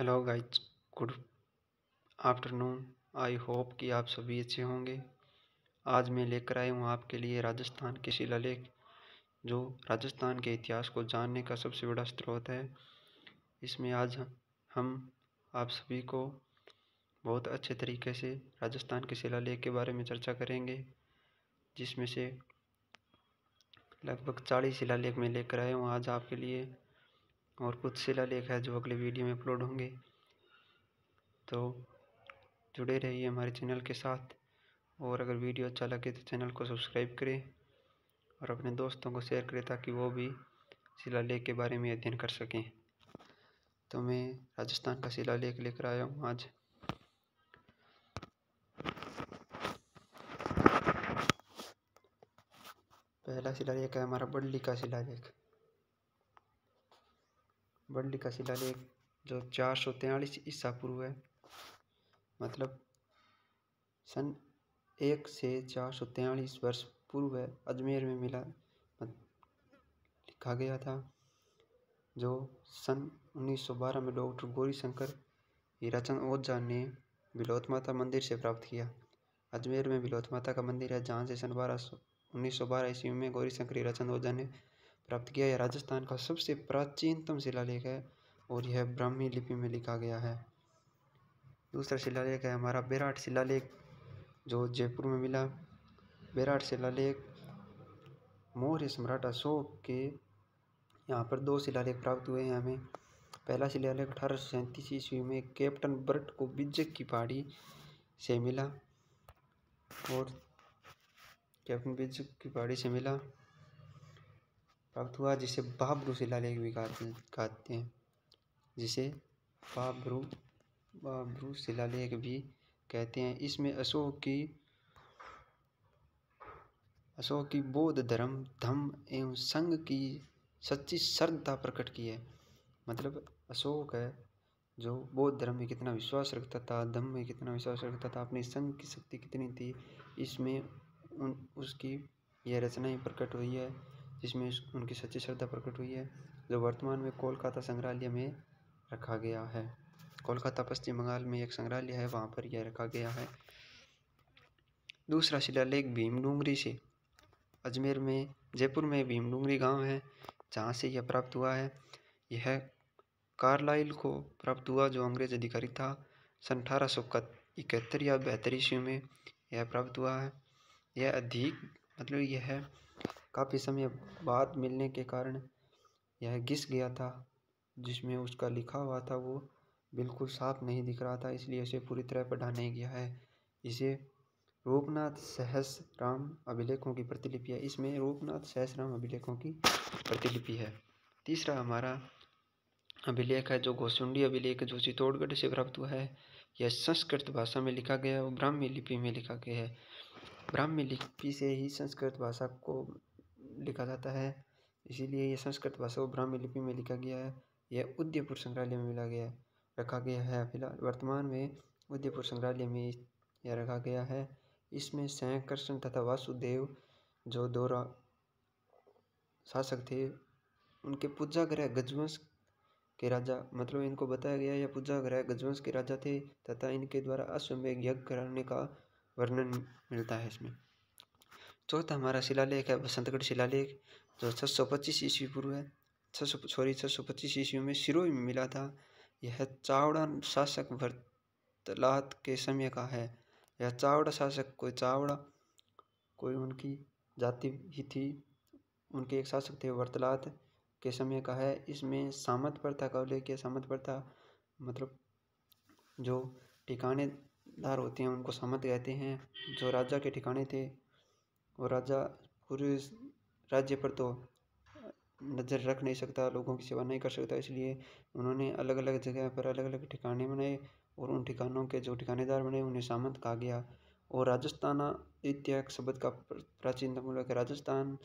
hello guys good afternoon I hope कि आप सभी अच्छे होंगे आज मैं लेकर आया हूँ आपके लिए राजस्थान के शिलालेख जो राजस्थान के इतिहास को जानने का सबसे बड़ा स्रोत है इसमें आज हम आप सभी को बहुत अच्छे तरीके से राजस्थान के शिलालेख के बारे में चर्चा करेंगे जिसमें से लगभग चालीस शिलालेख में लेकर आया हूँ आज आपके लिए और कुछ शिला लेख है जो अगले वीडियो में अपलोड होंगे तो जुड़े रहिए हमारे चैनल के साथ और अगर वीडियो अच्छा लगे तो चैनल को सब्सक्राइब करें और अपने दोस्तों को शेयर करें ताकि वो भी शिला लेख के बारे में अध्ययन कर सकें तो मैं राजस्थान का शिला लेख लेकर आया हूँ आज पहला लेख है हमारा बडली का लेख बल्ली का शिलालेख जो चार सौ तैंतालीस ईसा पूर्व है मतलब सन एक से चार सौ तैंतालीस वर्ष पूर्व है अजमेर में मिला लिखा गया था जो सन 1912 में डॉक्टर गौरी शंकर हीराचंद ओझा ने बिलोत माता मंदिर से प्राप्त किया अजमेर में बिलोत माता का मंदिर है जहाँ से सन बारह सौ उन्नीस सौ बारह ईस्वी में गौरी शंकर हीराचंद ओझा ने प्राप्त किया यह राजस्थान का सबसे प्राचीनतम शिलालेख है और यह ब्राह्मी लिपि में लिखा गया है दूसरा शिलालेख है हमारा बेराट शिलालेख जो जयपुर में मिला बेराट शिलालेख मौर्य सम्राट अशोक के यहाँ पर दो शिलालेख प्राप्त हुए हैं हमें पहला शिलालेख अठारह सौ सैंतीस ईस्वी में कैप्टन बर्ट को बिजक की पहाड़ी से मिला और कैप्टन बिजक की पहाड़ी से मिला प्राप्त हुआ जिसे बाबरू शिलालेख भी कहते हैं जिसे बाबरू बाबरू शिलालेख भी कहते हैं इसमें अशोक की अशोक की बौद्ध धर्म धम एवं संघ की सच्ची श्रद्धा प्रकट की है मतलब अशोक है जो बौद्ध धर्म में कितना विश्वास रखता था धम में कितना विश्वास रखता था अपनी संघ की शक्ति कितनी थी इसमें उन उसकी यह रचनाएं प्रकट हुई है जिसमें उनकी सच्ची श्रद्धा प्रकट हुई है जो वर्तमान में कोलकाता संग्रहालय में रखा गया है कोलकाता पश्चिम बंगाल में एक संग्रहालय है वहाँ पर यह रखा गया है दूसरा शिलालेख भीम डूंगरी से अजमेर में जयपुर में भीम डूंगरी गाँव है जहाँ से यह प्राप्त हुआ है यह कार्लाइल को प्राप्त हुआ जो अंग्रेज अधिकारी था सन अठारह सौ इकहत्तर या बेहतर ईस्वी में यह प्राप्त हुआ है यह अधिक मतलब यह काफ़ी समय बाद मिलने के कारण यह घिस गया था जिसमें उसका लिखा हुआ था वो बिल्कुल साफ नहीं दिख रहा था इसलिए उसे पूरी तरह पढ़ा नहीं गया है इसे रूपनाथ सहस राम अभिलेखों की प्रतिलिपि है इसमें रूपनाथ सहस राम अभिलेखों की प्रतिलिपि है तीसरा हमारा अभिलेख है जो गोसुंडी अभिलेख जो चित्तौड़गढ़ से प्राप्त हुआ है यह संस्कृत भाषा में लिखा गया है और ब्राह्मी लिपि में लिखा गया है ब्राह्मी लिपि से ही संस्कृत भाषा को लिखा जाता है इसीलिए यह संस्कृत भाषा को ब्राह्मी लिपि में लिखा गया है यह उदयपुर संग्रहालय में मिला गया रखा गया है फिलहाल वर्तमान में उदयपुर संग्रहालय में यह रखा गया है इसमें सैं कृष्ण तथा वासुदेव जो दो शासक थे उनके पूजा ग्रह गजवंश के राजा मतलब इनको बताया गया यह पूजा ग्रह गजवंश के राजा थे तथा इनके द्वारा अश्वमेघ यज्ञ कराने का वर्णन मिलता है इसमें चौथा तो तो हमारा शिलालेख है बसंतगढ़ शिलालेख जो छः सौ पच्चीस ईस्वी पूर्व है छः सौ सॉरी छः सौ पच्चीस ईस्वी में सिरोही में मिला था यह चावड़ा शासक वर्तलात के समय का है यह चावड़ा शासक कोई चावड़ा कोई उनकी जाति ही थी उनके एक शासक थे वर्तलात के समय का है इसमें सामत प्रथा का उल्लेख किया सामत प्रथा मतलब जो ठिकानेदार होते हैं उनको सामत कहते हैं जो राजा के ठिकाने थे और राजा पूरे राज्य पर तो नज़र रख नहीं सकता लोगों की सेवा नहीं कर सकता इसलिए उन्होंने अलग अलग जगह पर अलग अलग ठिकाने बनाए और उन ठिकानों के जो ठिकानेदार बने उन्हें सामंत कहा गया और राजस्थान आदित्य शब्द का प्राचीनतम उल्लेख राजस्थान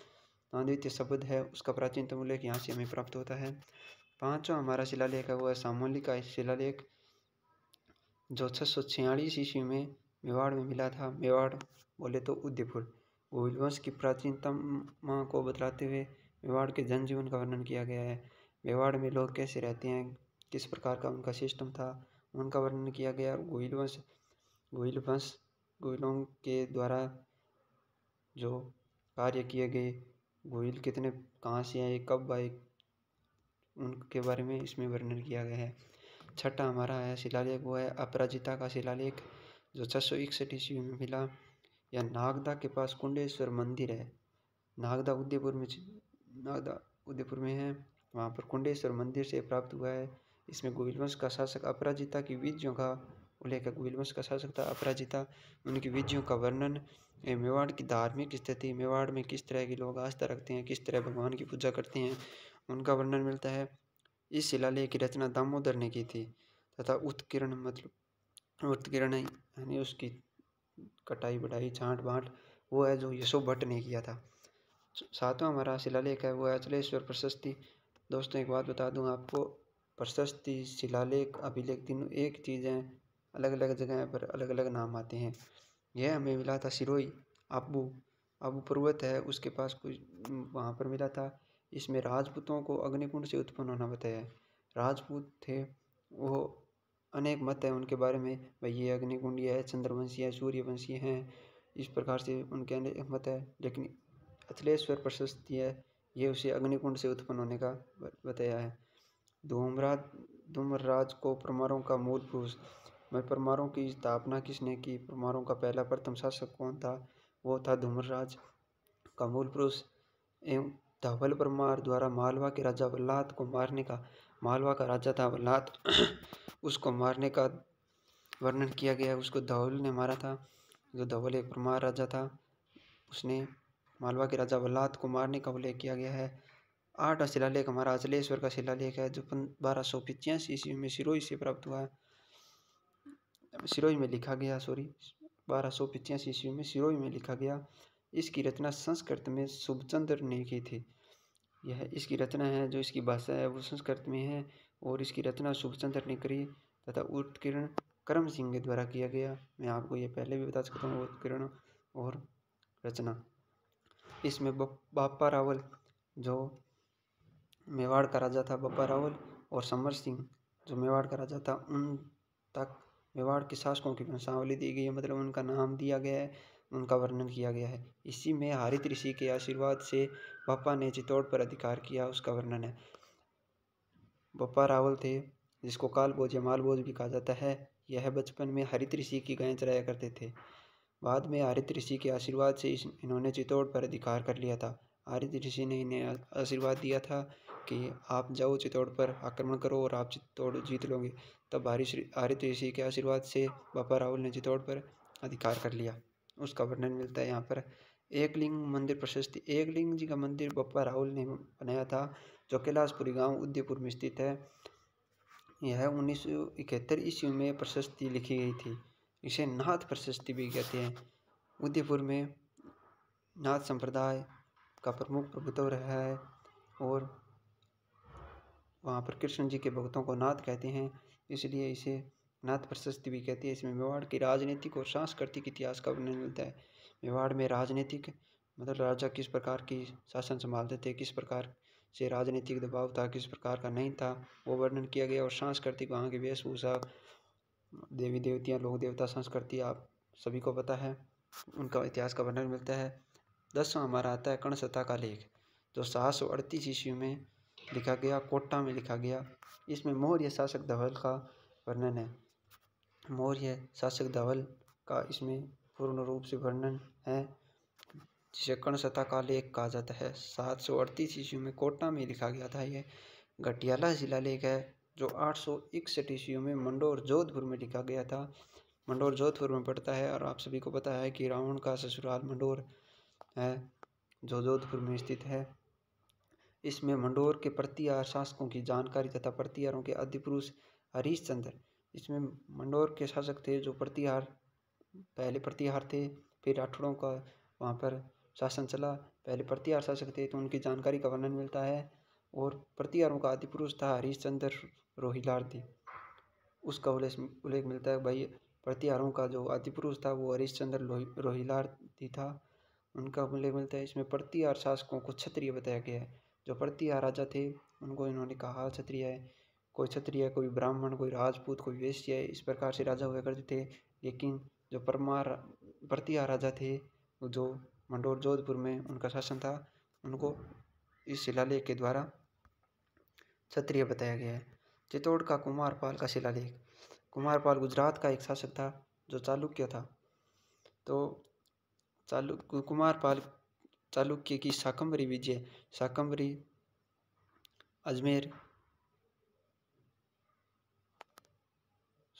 आदित्य शब्द है उसका प्राचीनतम उल्लेख यहाँ से हमें प्राप्त होता है पाँचवा हमारा शिलालेख है है सामोली का शिलालेख जो छः सौ छियालीस ईस्वी में मेवाड़ में मिला था मेवाड़ बोले तो उदयपुर वंश की प्राचीनतम माँ को बतलाते हुए मेवाड़ के जनजीवन का वर्णन किया गया है मेवाड़ में लोग कैसे रहते हैं किस प्रकार का उनका सिस्टम था उनका वर्णन किया गया और गोहिल वंश गोहिल वंश गोहिलों के द्वारा जो कार्य किए गए गोहिल कितने कहाँ से आए कब आए उनके बारे में इसमें वर्णन किया गया है छठा हमारा है शिलालेख वो है अपराजिता का शिलालेख जो छः सौ इकसठ ईस्वी में मिला या नागदा के पास कुंडेश्वर मंदिर है नागदा उदयपुर में नागदा उदयपुर में है वहाँ पर कुंडेश्वर मंदिर से प्राप्त हुआ है इसमें गोविलवंश का शासक अपराजिता की विजयों का उल्लेख है गोविलवंश का शासक था अपराजिता उनकी विजयों का वर्णन मेवाड़ की धार्मिक स्थिति मेवाड़ में किस तरह के लोग आस्था रखते हैं किस तरह भगवान की पूजा करते हैं उनका वर्णन मिलता है इस शिलालेख की रचना दामोदर ने की थी तथा उत्कीर्ण मतलब उत्कीर्ण यानी उसकी कटाई बटाई छाँट बाँट वो है जो यशो भट्ट ने किया था सातवां हमारा शिलालेख है वो है अचलेश्वर प्रशस्ति दोस्तों एक बात बता दूं आपको प्रशस्ति शिलालेख अभिलेख तीनों एक चीज़ हैं अलग अलग जगह पर अलग अलग नाम आते हैं यह हमें मिला था सिरोई आबू आबू पर्वत है उसके पास कुछ वहाँ पर मिला था इसमें राजपूतों को अग्निकुंड से उत्पन्न होना बताया है राजपूत थे वो अनेक मत हैं उनके बारे में भाई ये अग्निकुंडी है चंद्रवंशी है सूर्यवंशी हैं इस प्रकार से उनके अनेक मत है लेकिन अथलेश्वर प्रशस्ति है ये उसे अग्निकुंड से उत्पन्न होने का बताया है धूमराज धूमराज को परमारों का मूल पुरुष मैं परमारों की स्थापना किसने की परमारों का पहला प्रथम शासक कौन था वो था धूमराज का मूल पुरुष एवं धवल परमार द्वारा मालवा के राजा वल्लाद को मारने का मालवा का राजा था वल्लाद उसको मारने का वर्णन किया गया है उसको धवल ने मारा था जो धवल एक प्रमार राजा था उसने मालवा के राजा वल्लाद को मारने का उल्लेख किया गया है आठवां शिलालेख हमारा अचलेश्वर का शिलालेख है जो बारह सौ पचासी ईस्वी में सिरोही से प्राप्त हुआ है सिरोही में लिखा गया सॉरी बारह सौ पचासी ईस्वी में सिरोही में लिखा गया इसकी रचना संस्कृत में शुभचंद्र ने की थी यह इसकी रचना है जो इसकी भाषा है वो संस्कृत में है और इसकी रचना शुभचंद्र चंद्र ने करी तथा उत्कीर्ण करम सिंह के द्वारा किया गया मैं आपको यह पहले भी बता चुका हूँ उत्कीर्ण और रचना इसमें बापा रावल जो मेवाड़ का राजा था बापा रावल और समर सिंह जो मेवाड़ का राजा था उन तक मेवाड़ के शासकों की वंशावली दी गई है मतलब उनका नाम दिया गया है उनका वर्णन किया गया है इसी में हरित ऋषि के आशीर्वाद से पापा ने चित्तौड़ पर अधिकार किया उसका वर्णन है बप्पा रावल थे जिसको काल बोझ या माल बोझ भी कहा जाता है यह बचपन में हरित ऋषि की गायें चलाया करते थे बाद में हरित ऋषि के आशीर्वाद से इन्होंने चित्तौड़ पर अधिकार कर लिया था हरित ऋषि ने इन्हें आशीर्वाद दिया था कि आप जाओ चित्तौड़ पर आक्रमण करो और आप चित्तौड़ जीत लोगे तब हरिश हरित ऋषि के आशीर्वाद से बापा राहुल ने चित्तौड़ पर अधिकार कर लिया उसका वर्णन मिलता है यहाँ पर एकलिंग मंदिर प्रशस्ति एकलिंग जी का मंदिर बप्पा राहुल ने बनाया था जो कैलाशपुरी गांव उदयपुर में स्थित है यह उन्नीस सौ इकहत्तर ईस्वी में प्रशस्ति लिखी गई थी इसे नाथ प्रशस्ति भी कहते हैं उदयपुर में नाथ संप्रदाय का प्रमुख प्रभुत्व रहा है और वहाँ पर कृष्ण जी के भक्तों को नाथ कहते हैं इसलिए इसे नाथ प्रशस्ति भी कहती है इसमें मेवाड़ की राजनीतिक और सांस्कृतिक इतिहास का वर्णन मिलता है मेवाड़ में राजनीतिक मतलब राजा किस प्रकार की शासन संभालते थे किस प्रकार से राजनीतिक दबाव था किस प्रकार का नहीं था वो वर्णन किया गया और सांस्कृतिक वहाँ की वेशभूषा देवी देवतियाँ लोक देवता संस्कृति आप सभी को पता है उनका इतिहास का वर्णन मिलता है दसवां हमारा आता है कणसता का लेख जो सात सौ अड़तीस ईस्वी में लिखा गया कोटा में लिखा गया इसमें मौर्य शासक धवल का वर्णन है मौर्य शासक धवल का इसमें पूर्ण रूप से वर्णन है जिसे कणसता का लेख कहा जाता है सात सौ अड़तीस ईस्वी में कोटा में लिखा गया था यह घटियाला जिला लेख है जो आठ सौ इकसठ ईस्वी में मंडोर जोधपुर में लिखा गया था मंडोर जोधपुर में पड़ता है और आप सभी को पता है कि रावण का ससुराल मंडोर है जो जोधपुर में स्थित है इसमें मंडोर के प्रतिहार शासकों की जानकारी तथा प्रतिहारों के अधिपुरुष हरीशचंद्र इसमें मंडोर के शासक थे जो प्रतिहार पहले प्रतिहार थे फिर राठौड़ों का वहाँ पर शासन चला पहले प्रतिहार शासक थे तो उनकी जानकारी का वर्णन मिलता है और प्रतिहारों का आदि पुरुष था रोहिलार रोहिलार्दी उसका उल्लेख उल्लेख मिलता है भाई प्रतिहारों का जो आदि पुरुष था वो हरीशचंद्र रोहिलार्दी था उनका उल्लेख मिलता है इसमें प्रतिहार शासकों को क्षत्रिय बताया गया है जो प्रतिहार राजा थे उनको इन्होंने कहा क्षत्रिय है कोई क्षत्रिय कोई ब्राह्मण कोई राजपूत कोई वैश्य इस प्रकार से राजा हुआ करते थे लेकिन जो परमार प्रतिहार राजा थे जो मंडोर जोधपुर में उनका शासन था उनको इस शिलालेख के द्वारा क्षत्रिय बताया गया है चित्तौड़ का कुमारपाल का शिलालेख कुमारपाल गुजरात का एक शासक था जो चालुक्य था तो चालुक्य कुमारपाल चालुक्य की शाकंबरी विजय शाकंबरी अजमेर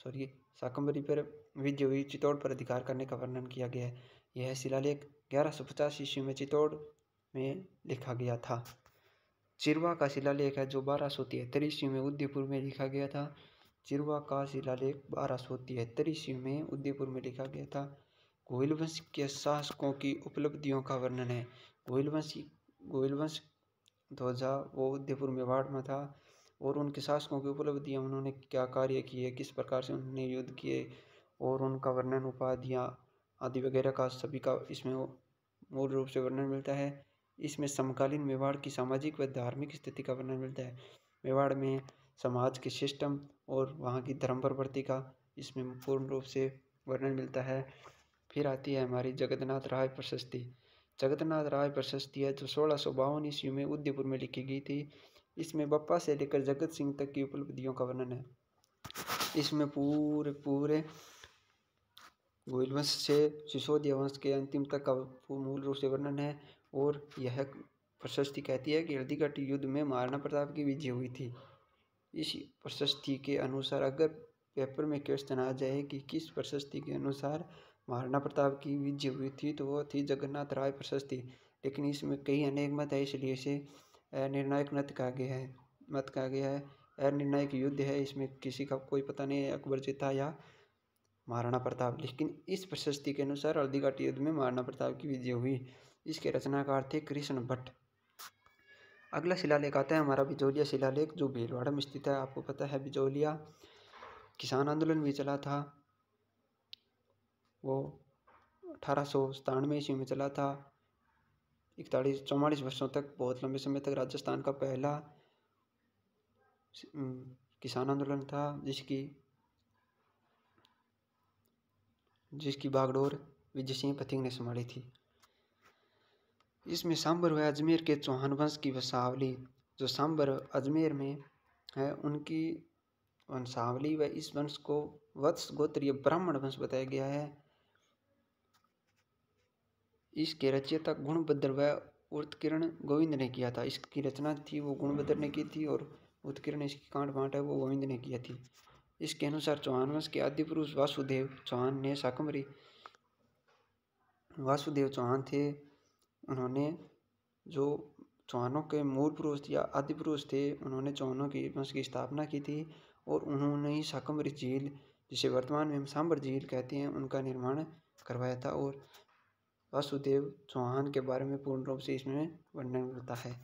सॉरी शाकंबरी पर विजय हुई चित्तौड़ पर अधिकार करने का वर्णन किया गया है यह शिलालेख ग्यारह सौ पचास ईस्वी में चित्तौड़ में लिखा गया था चिरवा का शिलालेख है जो बारह सौ तिहत्तर ईस्वी में उदयपुर में लिखा गया था चिरवा का शिलालेख बारह सौ तिहत्तर ईस्वी में उदयपुर में लिखा गया था गोयल वंश के शासकों की उपलब्धियों का वर्णन है गोयल वंश गोयल वंश ध्वजा वो उदयपुर में वार्ड में था और उनके शासकों की उपलब्धियाँ उन्होंने क्या कार्य किए किस प्रकार से उन्होंने युद्ध किए और उनका वर्णन उपाधियाँ आदि वगैरह का सभी का इसमें मूल रूप से वर्णन मिलता है इसमें समकालीन मेवाड़ की सामाजिक व धार्मिक स्थिति का वर्णन मिलता है मेवाड़ में समाज के सिस्टम और वहाँ की धर्म प्रवृत्ति का इसमें पूर्ण रूप से वर्णन मिलता है फिर आती है हमारी जगतनाथ राय प्रशस्ति जगतनाथ राय प्रशस्ति है जो सोलह सौ बावन ईस्वी में उदयपुर में लिखी गई थी इसमें बप्पा से लेकर जगत सिंह तक की उपलब्धियों का वर्णन है इसमें पूरे पूरे गोयल वंश से सिसोदिया वंश के अंतिम तक का मूल रूप से वर्णन है और यह प्रशस्ति कहती है कि हृदयघट युद्ध में महाराणा प्रताप की विजय हुई थी इस प्रशस्ति के अनुसार अगर पेपर में क्वेश्चन आ जाए कि किस प्रशस्ति के अनुसार महाराणा प्रताप की विजय हुई थी तो वह थी जगन्नाथ राय प्रशस्ति लेकिन इसमें कई अनेक मत है इसलिए इसे अनिर्णायक मत कहा गया है मत कहा गया है अनिर्णायक युद्ध है इसमें किसी का कोई पता नहीं अकबर जीता या महाराणा प्रताप लेकिन इस प्रशस्ति के अनुसार हल्दीघाट युद्ध में महाराणा प्रताप की विजय हुई इसके रचनाकार थे कृष्ण भट्ट अगला शिलालेख आता है हमारा बिजोलिया शिलालेख जो भीलवाड़ा में स्थित है आपको पता है बिजोलिया किसान आंदोलन भी चला था वो अठारह सौ सतानवे ईस्वी में चला था इकतालीस चौवालीस वर्षों तक बहुत लंबे समय तक राजस्थान का पहला किसान आंदोलन था जिसकी जिसकी बागडोर विजय सिंह पथिंग ने संभाली थी इसमें सांबर व अजमेर के चौहान वंश की वंशावली जो सांबर अजमेर में है उनकी वंशावली व इस वंश को वत्स गोत्रीय ब्राह्मण वंश बताया गया है इसके रचयिता गुणभद्र व उत्कीर्ण गोविंद ने किया था इसकी रचना थी वो गुणभद्र ने की थी और उत्कीर्ण इसकी कांड बांट है वो गोविंद ने किया थी इसके अनुसार चौहान वंश के आदि पुरुष वासुदेव चौहान ने शाकुमरी वासुदेव चौहान थे उन्होंने जो चौहानों के मूल पुरुष या आदि पुरुष थे उन्होंने चौहानों की वंश की स्थापना की थी और उन्होंने ही शाकुमरी झील जिसे वर्तमान में हम सांबर झील कहते हैं उनका निर्माण करवाया था और वासुदेव चौहान के बारे में पूर्ण रूप से इसमें वर्णन मिलता है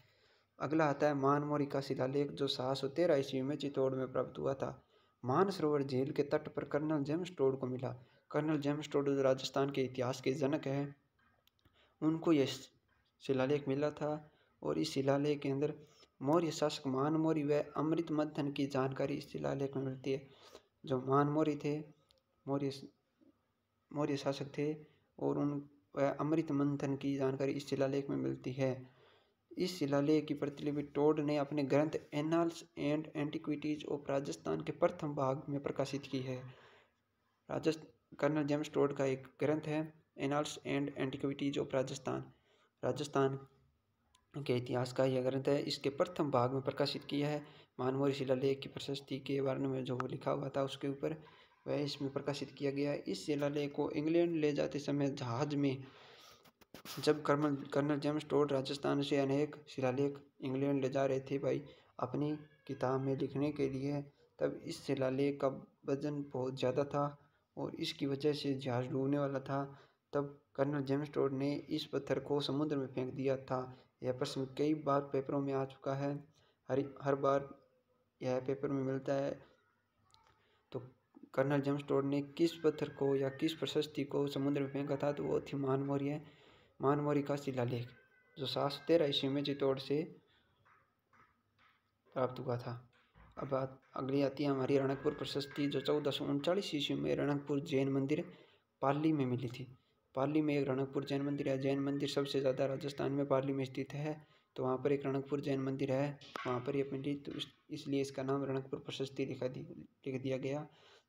अगला आता है मानमोरी का शिलालेख जो सात सौ तेरह ईस्वी में चित्तौड़ में प्राप्त हुआ था मानसरोवर झील के तट पर कर्नल जेम्स टोड को मिला कर्नल जेम्स टोड राजस्थान के इतिहास के जनक है उनको यह शिलालेख मिला था और इस शिलालेख के अंदर मौर्य शासक मान मौर्य व अमृत मंथन की जानकारी इस शिलालेख में मिलती है जो मान मौर्य थे मौर्य मौर्य शासक थे और उन वह अमृत मंथन की जानकारी इस शिलालेख में मिलती है इस शिलालेख की प्रतिलिपि टोड ने अपने ग्रंथ annals and antiquities of Rajasthan के प्रथम भाग में प्रकाशित की है राजस्थ कर्नल जेम्स टोड का एक ग्रंथ है annals and antiquities of Rajasthan Rajasthan के इतिहास का यह ग्रंथ है इसके प्रथम भाग में प्रकाशित किया है मानवोरी शिलालेख की प्रशस्ति के बारे में जो लिखा हुआ था उसके ऊपर वह इसमें प्रकाशित किया गया है इस शिलालेख को इंग्लैंड ले जाते समय जहाज में जब colonel colonel James Tod Rajasthan से अनेक शिलालेख इंग्लैंड ले जा रहे थे भाई अपनी किताब में लिखने के लिए तब इस शिलालेख का वज़न बहुत ज़्यादा था और इसकी वजह से जहाज़ डूबने वाला था तब कर्नल जेम्स टोड ने इस पत्थर को समुद्र में फेंक दिया था यह प्रश्न कई बार पेपरों में आ चुका है हर हर बार यह पेपर में मिलता है तो कर्नल जेम्स टोड ने किस पत्थर को या किस प्रशस्ति को समुद्र में फेंका था तो वो थी मान मौर्य मानमोरी का शिलालेख जो सात सौ तेरह ईस्वी में चित्तौड़ से प्राप्त हुआ था अब बात अगली आती है हमारी रणकपुर प्रशस्ति जो चौदह सौ उनचालीस ईस्वी में रणकपुर जैन मंदिर पाली में मिली थी पाली में एक रणकपुर जैन मंदिर है जैन मंदिर सबसे ज़्यादा राजस्थान में पाली में स्थित है तो वहाँ पर एक रणकपुर जैन मंदिर है वहाँ पर ये मिली तो इसलिए इसका नाम रणकपुर प्रशस्ति लिखा दी लिख दिया गया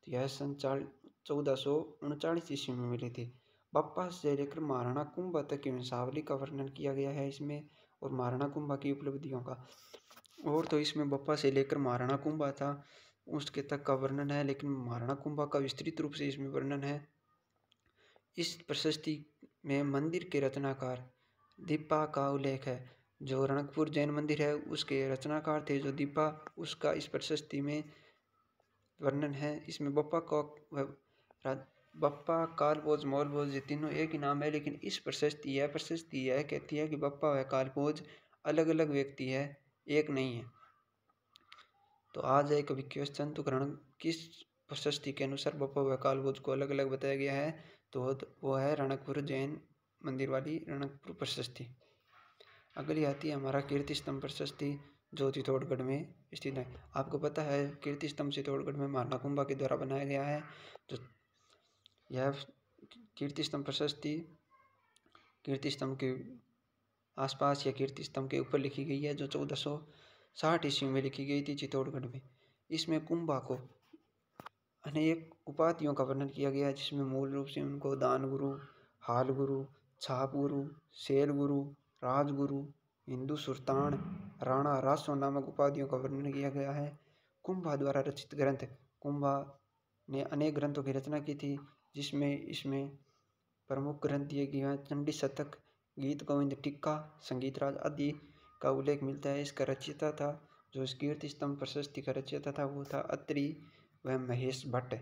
तो यह सन चार चौदह सौ उनचालीस ईस्वी में मिली थी बप्पा से लेकर महाराणा कुंभा तक की वंशावली का वर्णन किया गया है इसमें और महाराणा कुंभा की उपलब्धियों का और तो इसमें बप्पा से लेकर महाराणा कुंभा था उसके तक का वर्णन है लेकिन महाराणा कुंभा का विस्तृत रूप से इसमें वर्णन है इस प्रशस्ति में मंदिर के रचनाकार दीपा का उल्लेख है जो रणकपुर जैन मंदिर है उसके रचनाकार थे जो दीपा उसका इस प्रशस्ति में वर्णन है इसमें बप्पा का बप्पा कारपोज मोलपोज ये तीनों एक ही नाम है लेकिन इस प्रशस्ति यह प्रशस्ति यह कहती है कि बप्पा व कारपोज अलग अलग व्यक्ति है एक नहीं है तो आज है कभी क्वेश्चन तो ग्रहण किस प्रशस्ति के अनुसार बप्पा व कारपोज को अलग अलग बताया गया है तो वो है रणकपुर जैन मंदिर वाली रणकपुर प्रशस्ति अगली आती है हमारा कीर्ति स्तंभ प्रशस्ति जो चित्तौड़गढ़ में स्थित है आपको पता है कीर्ति स्तंभ चित्तौड़गढ़ में महाना कुंभा के द्वारा बनाया गया है जो यह कीर्ति स्तंभ प्रशस्ति कीर्ति स्तंभ के आसपास या कीर्ति स्तंभ के ऊपर लिखी गई है जो चौदह सौ साठ ईस्वी में लिखी गई थी चित्तौड़गढ़ में इसमें कुंभा को अनेक उपाधियों का वर्णन किया गया है जिसमें मूल रूप से उनको दान गुरु हाल गुरु छाप गुरु शेल गुरु राजगुरु हिंदू सुल्तान राणा रासो नामक उपाधियों का वर्णन किया गया है कुंभा द्वारा रचित ग्रंथ कुंभा ने अनेक ग्रंथों की रचना की थी जिसमें इसमें प्रमुख ग्रंथ दिए गए हैं चंडी शतक गीत गोविंद टिक्का संगीतराज आदि का उल्लेख मिलता है इसका रचयिता था जो इस कीर्ति स्तंभ प्रशस्ति का रचयिता था वो था अत्रि व महेश भट्ट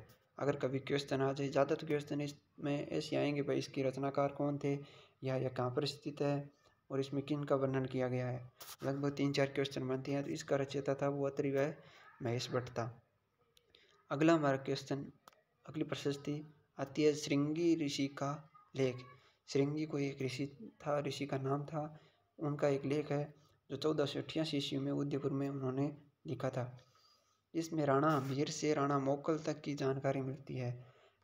अगर कभी क्वेश्चन आ जाए ज़्यादातर क्वेश्चन इसमें ऐसे आएंगे भाई इसकी रचनाकार कौन थे या यह कहाँ पर स्थित है और इसमें किन का वर्णन किया गया है लगभग तीन चार क्वेश्चन बनते हैं तो इसका रचयिता था वो अत्रि व महेश भट्ट था अगला हमारा क्वेश्चन अगली प्रशस्ति आती है श्रृंगी ऋषि का लेख श्रृंगी को एक ऋषि था ऋषि का नाम था उनका एक लेख है जो चौदह सौ अठासी ईस्वी में उदयपुर में उन्होंने लिखा था इसमें राणा अमीर से राणा मोकल तक की जानकारी मिलती है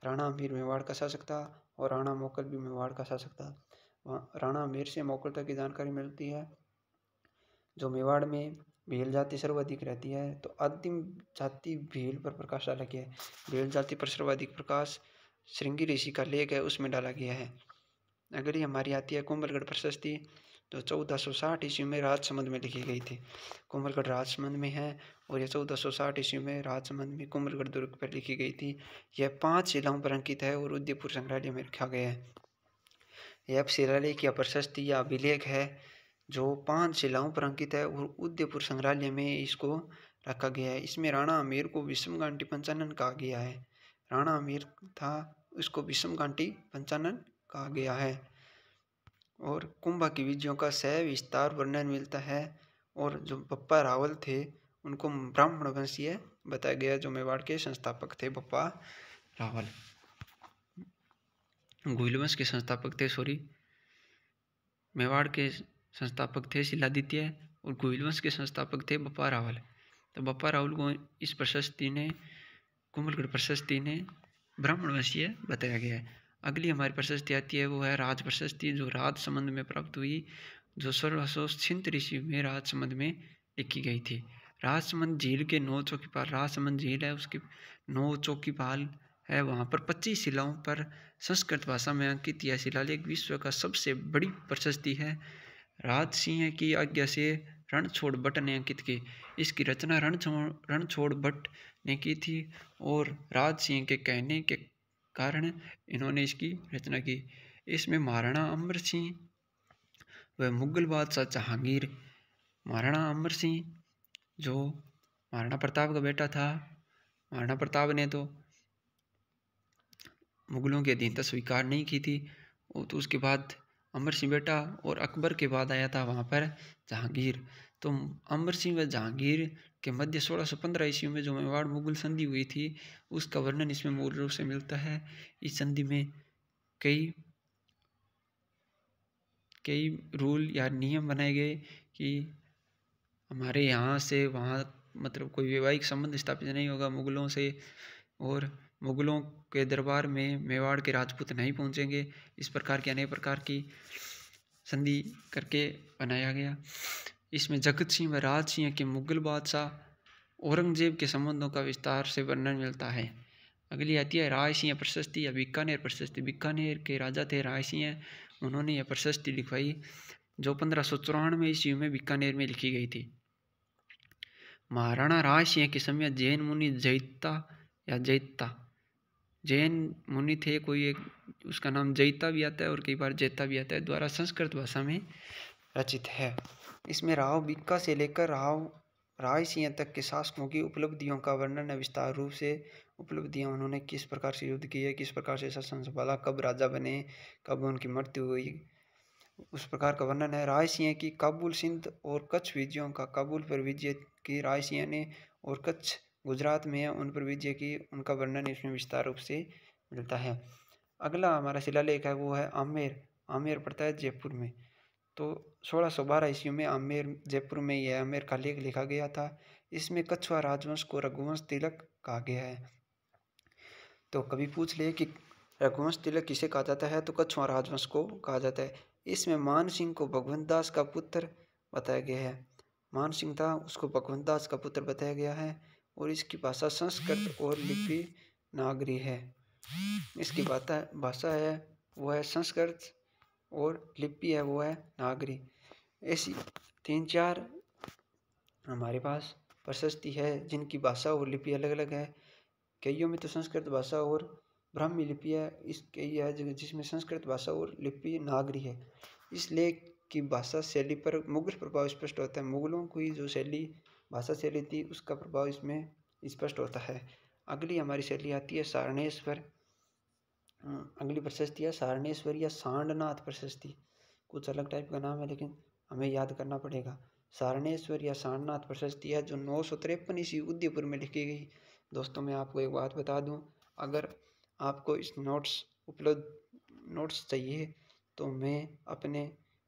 राणा अमीर मेवाड़ का शासक था और राणा मोकल भी मेवाड़ का शासक था राणा अमीर से मोकल तक की जानकारी मिलती है जो मेवाड़ में भील जाति सर्वाधिक रहती है तो अंतिम जाति भील पर प्रकाश अलग है भील जाति पर सर्वाधिक प्रकाश श्रृंगी ऋषि का लेख है उसमें डाला गया है अगर ये हमारी आती है कुंभलगढ़ प्रशस्ति तो चौदह सौ साठ ईस्वी में राजसमंद में लिखी गई थी कुंभलगढ़ राजसमंद में है और यह चौदह सौ साठ ईस्वी में राजसमंद में कुंभलगढ़ दुर्ग पर लिखी गई थी यह पांच शिलाओं पर अंकित है और उदयपुर संग्रहालय में रखा गया है यह शिलालेख की प्रशस्ति या अभिलेख है जो पांच शिलाओं पर अंकित है और उदयपुर संग्रहालय में इसको रखा गया है इसमें राणा अमीर को विष्णु गांठी पंचानन कहा गया है राणा अमीर था उसको विषमकांटी पंचानन कहा गया है और कुंभा की विजयों का सह विस्तार वर्णन मिलता है और जो बप्पा रावल थे उनको ब्राह्मण वंशीय बताया गया जो मेवाड़ के संस्थापक थे बप्पा रावल वंश के संस्थापक थे सॉरी मेवाड़ के संस्थापक थे शिलादित्य और गुहिलवंश के संस्थापक थे बप्पा रावल तो बप्पा रावल को इस प्रशस्ति ने कुंभलगढ़ प्रशस्ति ने ब्राह्मण वंशीय बताया गया है अगली हमारी प्रशस्ति आती है वो है राज प्रशस्ति जो राज संबंध में प्राप्त हुई जो सर्वशोष छिंत ऋषि में राज संबंध में लिखी गई थी राज संबंध झील के नौ चौकी पाल राज संबंध झील है उसके नौ चौकी पाल है वहाँ पर पच्चीस शिलाओं पर संस्कृत भाषा में अंकित यह शिलालेख विश्व का सबसे बड़ी प्रशस्ति है राज सिंह की आज्ञा से रणछोड़ भट्ट ने अंकित की इसकी रचना रणछोड़ रणछोड़ भट्ट ने की थी और राज सिंह के कहने के कारण इन्होंने इसकी रचना की इसमें महाराणा अमर सिंह व मुगल बादशाह जहांगीर महाराणा अमर सिंह जो महाराणा प्रताप का बेटा था महाराणा प्रताप ने तो मुगलों की अधीनता स्वीकार नहीं की थी और तो उसके बाद अमर सिंह बेटा और अकबर के बाद आया था वहाँ पर जहांगीर तो अमर सिंह व जहांगीर के मध्य 1615 ईस्वी में जो मेवाड़ मुगल संधि हुई थी उसका वर्णन इसमें मूल रूप से मिलता है इस संधि में कई कई रूल या नियम बनाए गए कि हमारे यहाँ से वहाँ मतलब कोई वैवाहिक संबंध स्थापित नहीं होगा मुगलों से और मुगलों के दरबार में मेवाड़ के राजपूत नहीं पहुँचेंगे इस प्रकार के अनेक प्रकार की संधि करके बनाया गया इसमें जगत सिंह व राज सिंह के मुगल बादशाह औरंगजेब के संबंधों का विस्तार से वर्णन मिलता है अगली आती है राय सिंह प्रशस्ति या बीकानेर प्रशस्ति बीकानेर के राजा थे राय सिंह उन्होंने यह प्रशस्ति लिखवाई जो पंद्रह सौ चौरानवे ईस्वी में बीकानेर में लिखी गई थी महाराणा राय सिंह के समय जैन मुनि जैता या जैता जैन मुनि थे कोई एक उसका नाम जैता भी आता है और कई बार जैता भी आता है द्वारा संस्कृत भाषा में रचित है इसमें राव बिक्का से लेकर राव राय सिंह तक के शासकों की उपलब्धियों का वर्णन है विस्तार रूप से उपलब्धियां उन्होंने किस प्रकार से युद्ध किए किस प्रकार से शासन संभाला कब राजा बने कब उनकी मृत्यु हुई उस प्रकार का वर्णन है राय सिंह की काबुल सिंध और कच्छ विजयों का काबुल पर विजय की राय सिंह ने और कच्छ गुजरात में उन पर विजय की उनका वर्णन इसमें विस्तार रूप से मिलता है अगला हमारा शिलालेख है वो है आमेर आमेर पड़ता है जयपुर में तो सोलह सौ बारह ईस्वी में आमेर जयपुर में यह आमेर का लेख लिखा गया था इसमें कछुआ राजवंश को रघुवंश तिलक कहा गया है तो कभी पूछ ले कि रघुवंश तिलक किसे कहा जाता है तो कछुआ राजवंश को कहा जाता है इसमें मान सिंह को भगवंत दास का पुत्र बताया गया है मान सिंह था उसको भगवंत दास का पुत्र बताया गया है और इसकी भाषा संस्कृत और लिपि नागरी है इसकी भाषा भाषा है वह है संस्कृत और लिपि है वो है नागरी ऐसी तीन चार हमारे पास प्रशस्ति है जिनकी भाषा और लिपि अलग अलग है कईयों में तो संस्कृत भाषा और ब्राह्मी लिपि है इस कई है जिसमें संस्कृत भाषा और लिपि नागरी है इस लेख की भाषा शैली पर मुगल प्रभाव स्पष्ट होता है मुगलों की जो शैली भाषा शैली थी उसका प्रभाव इसमें स्पष्ट होता है अगली हमारी शैली आती है सारणेश्वर हाँ, अगली प्रशस्ति है सारणेश्वर या सांडनाथ प्रशस्ति कुछ अलग टाइप का नाम है लेकिन हमें याद करना पड़ेगा सारणेश्वर या सारनाथ प्रशस्ति है जो नौ सौ तिरपन ईस्वी उदयपुर में लिखी गई दोस्तों मैं आपको एक बात बता दूं अगर आपको इस नोट्स उपलब्ध नोट्स चाहिए तो मैं अपने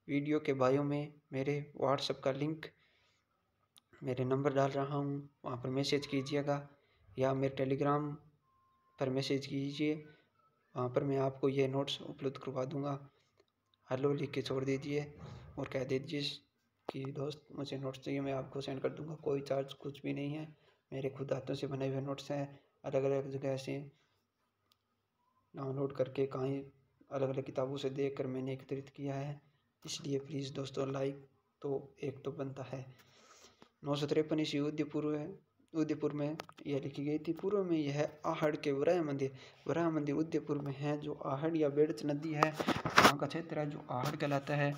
वीडियो के बायो में मेरे व्हाट्सअप का लिंक मेरे नंबर डाल रहा हूँ वहाँ पर मैसेज कीजिएगा या मेरे टेलीग्राम पर मैसेज कीजिए वहाँ पर मैं आपको ये नोट्स उपलब्ध करवा दूँगा हेलो लिख के छोड़ दीजिए और कह दीजिए कि दोस्त मुझे नोट्स चाहिए मैं आपको सेंड कर दूँगा कोई चार्ज कुछ भी नहीं है मेरे खुद हाथों से बने हुए नोट्स हैं अलग अलग जगह से डाउनलोड करके कहीं अलग अलग किताबों से देख कर मैंने एकत्रित किया है इसलिए प्लीज़ दोस्तों लाइक तो एक तो बनता है नौ सौ तिरपन ईस्वी पूर्व है उदयपुर में यह लिखी गई थी पूर्व में यह आहड़ के वराह मंदिर वराह मंदिर उदयपुर में है जो आहड़ या बेड़च नदी है वहाँ का क्षेत्र है जो आहड़ कहलाता है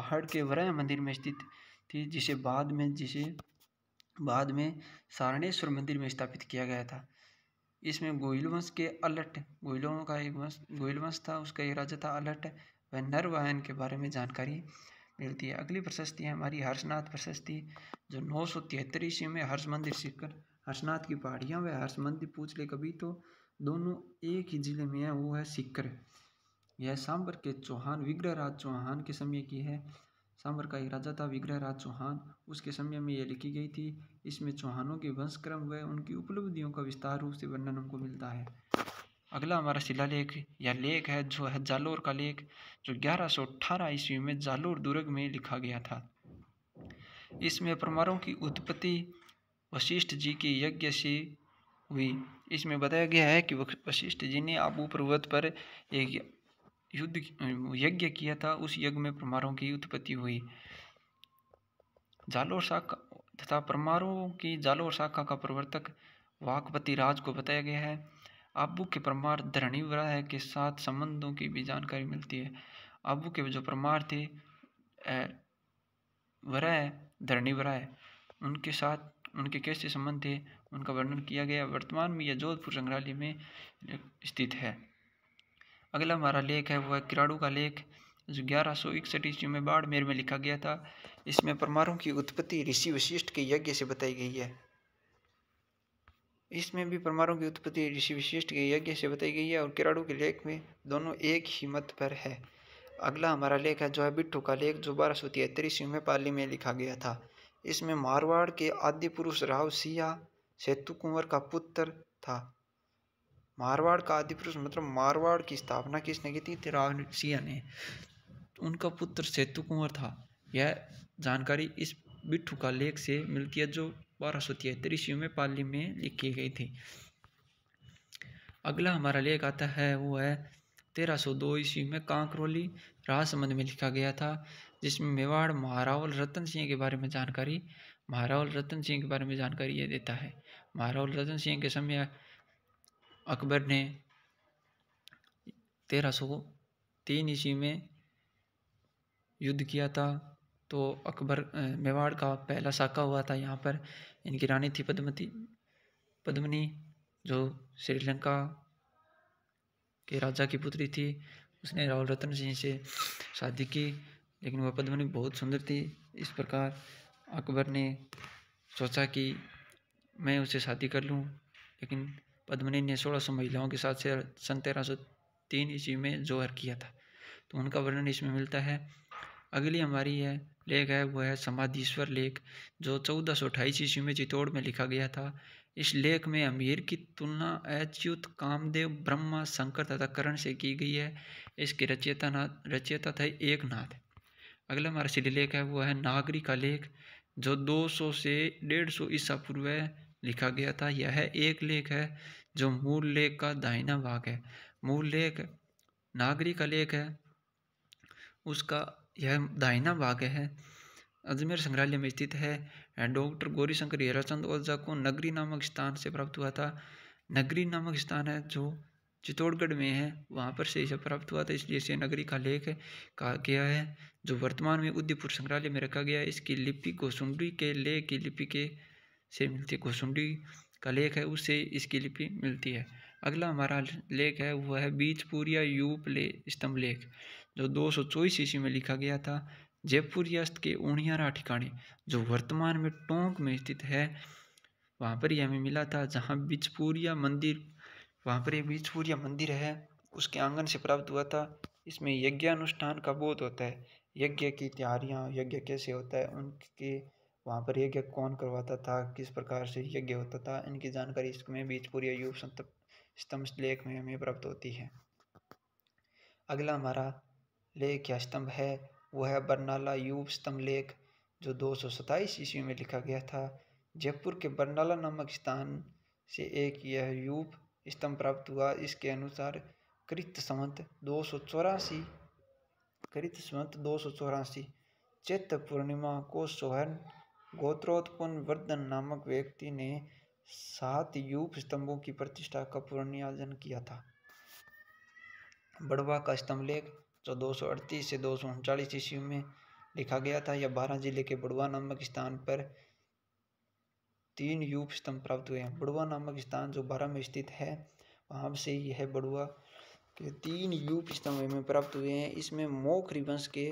आहड़ के वराह मंदिर में स्थित थी जिसे बाद में जिसे बाद में सारणेश्वर मंदिर में स्थापित किया गया था इसमें गोयल वंश के अलट गोयलों का एक वंश गोयल वंश था उसका एक राजा था अलट वह नरवायन के बारे में जानकारी मिलती है अगली प्रशस्ति है हमारी हर्षनाथ प्रशस्ति जो नौ सौ तिहत्तर ईस्वी में हर्ष मंदिर सीकर हर्षनाथ की पहाड़ियाँ व हर्ष मंदिर पूछ ले कभी तो दोनों एक ही जिले में है वो है सीकर यह सांबर के चौहान विग्रहराज चौहान के समय की है सांबर का एक राजा था विग्रहराज चौहान उसके समय में यह लिखी गई थी इसमें चौहानों के वंशक्रम व उनकी उपलब्धियों का विस्तार रूप से वर्णन हमको मिलता है अगला हमारा शिला लेख या लेख है जो है जालोर का लेख जो 1118 ईस्वी में जालोर दुर्ग में लिखा गया था इसमें परमारों की उत्पत्ति वशिष्ठ जी की यज्ञ से हुई इसमें बताया गया है कि वशिष्ठ जी ने आबू पर्वत पर एक युद्ध यज्ञ किया था उस यज्ञ में परमारों की उत्पत्ति हुई जालोर शाखा तथा परमारों की जालोर शाखा का प्रवर्तक वाकपति राज को बताया गया है आबू के परमार धरणी वराह के साथ संबंधों की भी जानकारी मिलती है आबू के जो परमार थे वराह धरणी वराह उनके साथ उनके कैसे संबंध थे उनका वर्णन किया गया वर्तमान में यह जोधपुर संग्रहालय में स्थित है अगला हमारा लेख है वह किराड़ू का लेख जो ग्यारह सौ इकसठ ईस्वी में बाड़मेर में लिखा गया था इसमें परमारों की उत्पत्ति ऋषि वशिष्ठ के यज्ञ से बताई गई है इसमें भी परमाणु की उत्पत्ति ऋषि विशिष्ट के यज्ञ से बताई गई है और किराड़ू के लेख में दोनों एक ही मत पर है अगला हमारा लेख है जो है बिट्टू का लेख जो बारह सौ तिहत्तर ईस्वी में पाली में लिखा गया था इसमें मारवाड़ के आदि पुरुष राव सिया सेतु कुंवर का पुत्र था मारवाड़ का आदि पुरुष मतलब मारवाड़ की स्थापना किसने की थी राव सिया ने उनका पुत्र सेतु कुंवर था यह जानकारी इस बिट्ठू का लेख से मिलती है जो बारह सौ तिहत्तर ईस्वी में पाली में लिखी गई थी अगला हमारा लेख आता है वो है तेरह सौ दो ईस्वी में कांकरोली राजसमंद में लिखा गया था जिसमें मेवाड़ महारावल रतन सिंह के बारे में जानकारी महारावल रतन सिंह के बारे में जानकारी ये देता है महारावल रतन सिंह के समय अकबर ने तेरह सौ तीन ईस्वी में युद्ध किया था तो अकबर मेवाड़ का पहला साका हुआ था यहाँ पर इनकी रानी थी पद्मती पद्मनी जो श्रीलंका के राजा की पुत्री थी उसने राहुल रतन सिंह से शादी की लेकिन वह पद्मनी बहुत सुंदर थी इस प्रकार अकबर ने सोचा कि मैं उसे शादी कर लूं लेकिन पद्मनी ने सोलह सौ महिलाओं के साथ से सन तेरह सौ तीन ईस्वी में जोहर किया था तो उनका वर्णन इसमें मिलता है अगली हमारी है लेख है वह है समाधीश्वर लेख जो चौदह सौ अठाईस ईस्वी में चित्तौड़ में लिखा गया था इस लेख में अमीर की तुलना अच्युत कामदेव ब्रह्मा शंकर तथा करण से की गई है इसकी रचयिता नाथ रचयिता था एक नाथ अगला हमारा शिलेख है वह है नागरी का लेख जो 200 से 150 ईसा पूर्व लिखा गया था यह एक लेख है जो मूल लेख का दाहिना भाग है मूल लेख नागरी का लेख है उसका यह दाहिना भाग है अजमेर संग्रहालय में स्थित है डॉक्टर गौरीशंकर हेराचंद ओझा को नगरी नामक स्थान से प्राप्त हुआ था नगरी नामक स्थान है जो चित्तौड़गढ़ में है वहाँ पर से इसे प्राप्त हुआ था इसलिए इसे नगरी का लेख कहा गया है जो वर्तमान में उदयपुर संग्रहालय में रखा गया है इसकी लिपि घोसुंडी के लेख की लिपि के से मिलती है का लेख है उससे इसकी लिपि मिलती है अगला हमारा लेख है वह है बीजपुरिया यूप ले स्तंभ लेख जो दो सौ चौबीस ईस्वी में लिखा गया था जयपुर यस्त के उणियारा ठिकाने जो वर्तमान में टोंक में स्थित है वहाँ पर ही हमें मिला था जहाँ बिजपुरिया मंदिर वहाँ पर एक बिजपुरिया मंदिर है उसके आंगन से प्राप्त हुआ था इसमें यज्ञानुष्ठान का बोध होता है यज्ञ की तैयारियाँ यज्ञ कैसे होता है उनके वहाँ पर यज्ञ कौन करवाता था किस प्रकार से यज्ञ होता था इनकी जानकारी इसमें बीजपुरिया युग स्तंभ लेख में हमें प्राप्त होती है अगला हमारा लेख या स्तंभ है वह है बरनाला यूप स्तंभ लेख जो दो सौ ईस्वी में लिखा गया था जयपुर के बरनाला नामक स्थान से एक यह यूप स्तंभ प्राप्त हुआ इसके अनुसार कृत संवत दो सौ चौरासी कृत समंत दो सौ चौरासी चैत्र पूर्णिमा को सोहन गोत्रोत्पन्न वर्धन नामक व्यक्ति ने सात यूप स्तंभों की प्रतिष्ठा का पुनर्नियोजन किया था बड़वा का स्तंभ लेख जो दो सौ अड़तीस से दो सौ उनचालीस ईस्वी में लिखा गया था यह बारह जिले के बुड़वा नामक स्थान पर तीन यूप स्तंभ प्राप्त हुए हैं बुड़वा नामक स्थान जो बारह में स्थित है वहाँ से यह बुड़वा के तीन यूप स्तंभ में प्राप्त हुए हैं इसमें मोख रिवंश के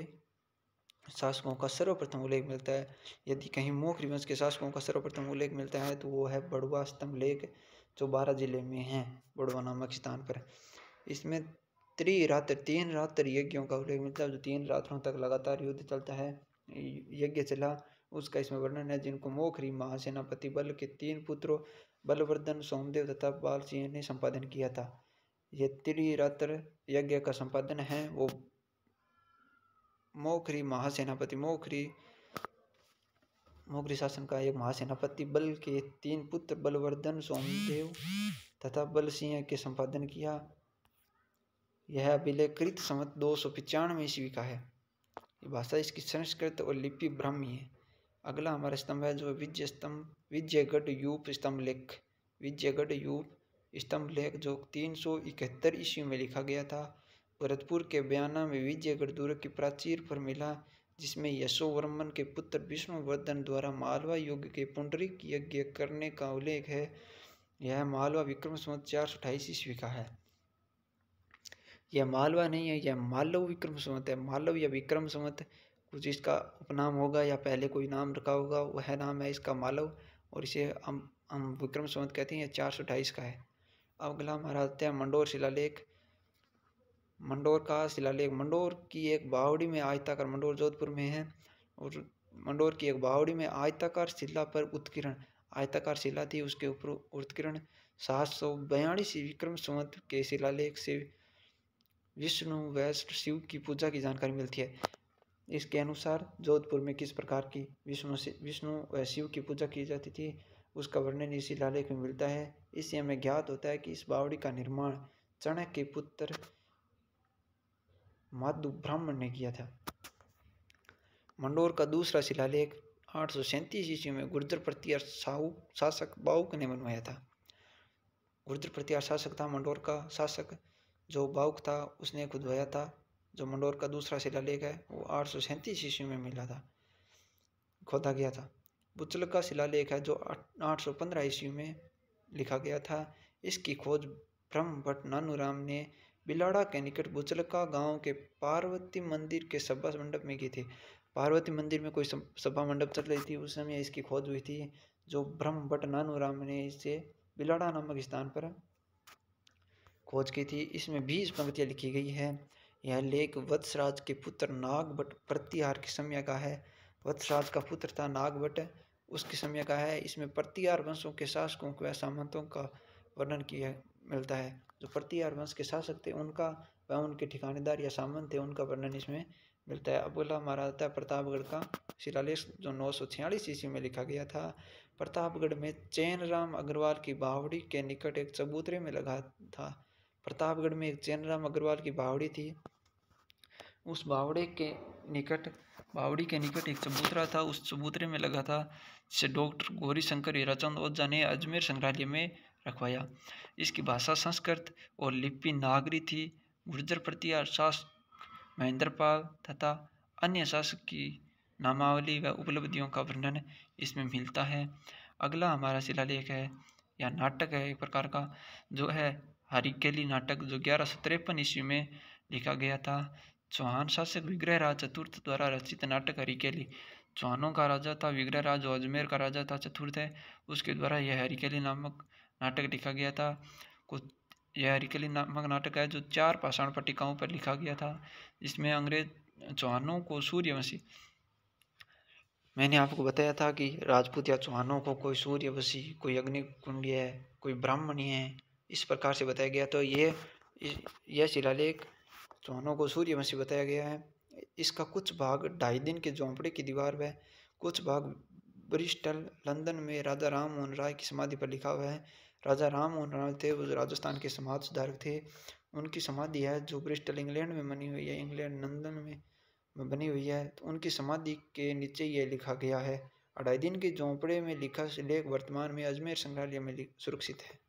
शासकों का सर्वप्रथम उल्लेख मिलता है यदि कहीं मोख रिवंश के शासकों का सर्वप्रथम उल्लेख मिलता है तो वो है बड़ुआ स्तंभ लेख जो बारह जिले में है बड़ुआ नामक स्थान पर इसमें त्रिरात्र तीन रात्र यज्ञों का उल्लेख मिलता है जो तीन रात्रों तक लगातार युद्ध चलता है यज्ञ चला उसका इसमें वर्णन है जिनको मोखरी महासेनापति बल के तीन पुत्रों बलवर्धन सोमदेव तथा बाल ने संपादन किया था ये त्रिरात्र यज्ञ का संपादन है वो मोखरी महासेनापति मोखरी मोखरी शासन का एक महासेनापति बल के तीन पुत्र बलवर्धन सोमदेव तथा बल सिंह के संपादन किया यह अभिलेखकृत समत दो सौ पचानवे ईस्वी का है ये भाषा इसकी संस्कृत और लिपि ब्राह्मी है अगला हमारा स्तंभ है जो विजय स्तंभ विजयगढ़ यूप स्तंभ लेख विजयगढ़ यूप स्तंभ लेख जो तीन सौ इकहत्तर ईस्वी में लिखा गया था भरतपुर के बयाना में विजयगढ़ दुर्ग की प्राचीर पर मिला जिसमें यशोवर्मन के पुत्र विष्णुवर्धन द्वारा मालवा युग के पुंडरिक यज्ञ करने का उल्लेख है यह मालवा विक्रम संवत चार सौ अठाईस ईस्वी का है यह मालवा नहीं है यह मालव विक्रम संवत है मालव या विक्रम संवत कुछ इसका उपनाम होगा या पहले कोई नाम रखा होगा वह नाम है इसका मालव और इसे हम हम विक्रम संवत कहते हैं चार सौ अठाईस का है अब अगला हमारा आते हैं मंडोर शिलालेख मंडोर का शिलालेख मंडोर की एक बावड़ी में आज तक मंडोर जोधपुर में है और मंडोर की एक बावड़ी में आयताकार शिला पर उत्कीर्ण आयताकार शिला थी उसके ऊपर उत्कीर्ण सात सौ बयालीस विक्रम संवत के शिलालेख से विष्णु वैष्ट शिव की पूजा की जानकारी मिलती है इसके अनुसार जोधपुर में किस प्रकार की विष्णु विष्णु व शिव की पूजा की जाती थी उसका वर्णन इसी लालेख में मिलता है इससे हमें ज्ञात होता है कि इस बावड़ी का निर्माण चणक के पुत्र माधु ब्राह्मण ने किया था मंडोर का दूसरा शिलालेख आठ सौ सैंतीस ईस्वी में गुर्जर प्रतिहार शासक बाउक ने बनवाया था गुर्जर प्रत्यार शासक था मंडोर का शासक जो बाउक था उसने खुदवाया था जो मंडोर का दूसरा शिलालेख है वो आठ सौ सैंतीस ईस्वी में मिला था खोदा गया था बुचल का शिलालेख है जो आठ सौ पंद्रह ईस्वी में लिखा गया था इसकी खोज ब्रह्म भट्ट नानूराम ने बिलाड़ा के निकट बुचलका गांव के पार्वती मंदिर के सभा मंडप में की थी पार्वती मंदिर में कोई सभा मंडप चल रही थी उस समय इसकी खोज हुई थी जो ब्रह्म भट्ट नानूराम ने इसे बिलाड़ा नामक स्थान पर खोज की थी इसमें बीस पंक्तियाँ लिखी गई है यह लेख वत्सराज के पुत्र नागभट प्रतिहार की समय का है वत्सराज का पुत्र था नागभट उसकी समय का है इसमें प्रतिहार वंशों के शासकों के सामंतों का वर्णन किया मिलता है जो प्रतिहार वंश के शासक थे उनका व उनके ठिकानेदार या सामंत थे उनका वर्णन इसमें मिलता है अबोला महाराज था प्रतापगढ़ का शिलालेख जो नौ सौ छियालीस ईस्वी में लिखा गया था प्रतापगढ़ में चैन राम अग्रवाल की बावड़ी के निकट एक चबूतरे में लगा था प्रतापगढ़ में एक चैनराम अग्रवाल की बावड़ी थी उस बावड़े के निकट बावड़ी के निकट एक चबूतरा था उस चबूतरे में लगा था जिसे डॉक्टर गौरी शंकर हीराचंद ओझा ने अजमेर संग्रहालय में रखवाया इसकी भाषा संस्कृत और लिपि नागरी थी गुर्जर प्रतिहार शासक महेंद्रपाल तथा अन्य शासक की नामावली व उपलब्धियों का वर्णन इसमें मिलता है अगला हमारा शिलालेख है या नाटक है एक प्रकार का जो है हरिकेली नाटक जो ग्यारह सौ तिरपन ईस्वी में लिखा गया था चौहान शासक विग्रहराज चतुर्थ द्वारा रचित नाटक हरिकेली चौहानों का राजा था विग्रहराज और अजमेर का राजा था चतुर्थ है उसके द्वारा यह हरिकेली नामक नाटक लिखा गया था कुछ यह हरिकेली नामक नाटक है जो चार पाषाण पट्टिकाओं पर लिखा गया था इसमें अंग्रेज चौहानों को सूर्यवंशी मैंने आपको बताया था कि राजपूत या चौहानों को कोई सूर्यवंशी कोई अग्निकुंडी है कोई ब्राह्मणी है इस प्रकार से बताया गया तो ये यह शिलालेख चौहानों को में से बताया गया है इसका कुछ भाग ढाई दिन के झोंपड़े की दीवार में कुछ भाग ब्रिस्टल लंदन में राजा राम मोहन राय की समाधि पर लिखा हुआ है राजा राम मोहन राय थे वो राजस्थान के समाज सुधारक थे उनकी समाधि है जो ब्रिस्टल इंग्लैंड में बनी हुई है इंग्लैंड लंदन में बनी हुई है तो उनकी समाधि के नीचे ये लिखा गया है अढ़ाई दिन के झोंपड़े में लिखा लेख वर्तमान में अजमेर संग्रहालय में सुरक्षित है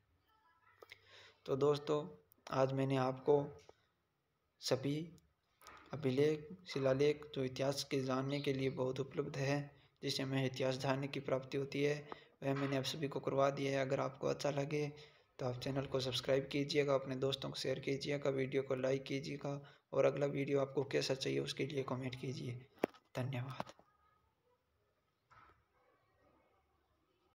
तो दोस्तों आज मैंने आपको सभी अभिलेख शिलालेख जो इतिहास के जानने के लिए बहुत उपलब्ध है जिससे हमें इतिहास जानने की प्राप्ति होती है वह मैंने आप सभी को करवा दिया है अगर आपको अच्छा लगे तो आप चैनल को सब्सक्राइब कीजिएगा अपने दोस्तों को शेयर कीजिएगा वीडियो को लाइक कीजिएगा और अगला वीडियो आपको कैसा चाहिए उसके लिए कमेंट कीजिए धन्यवाद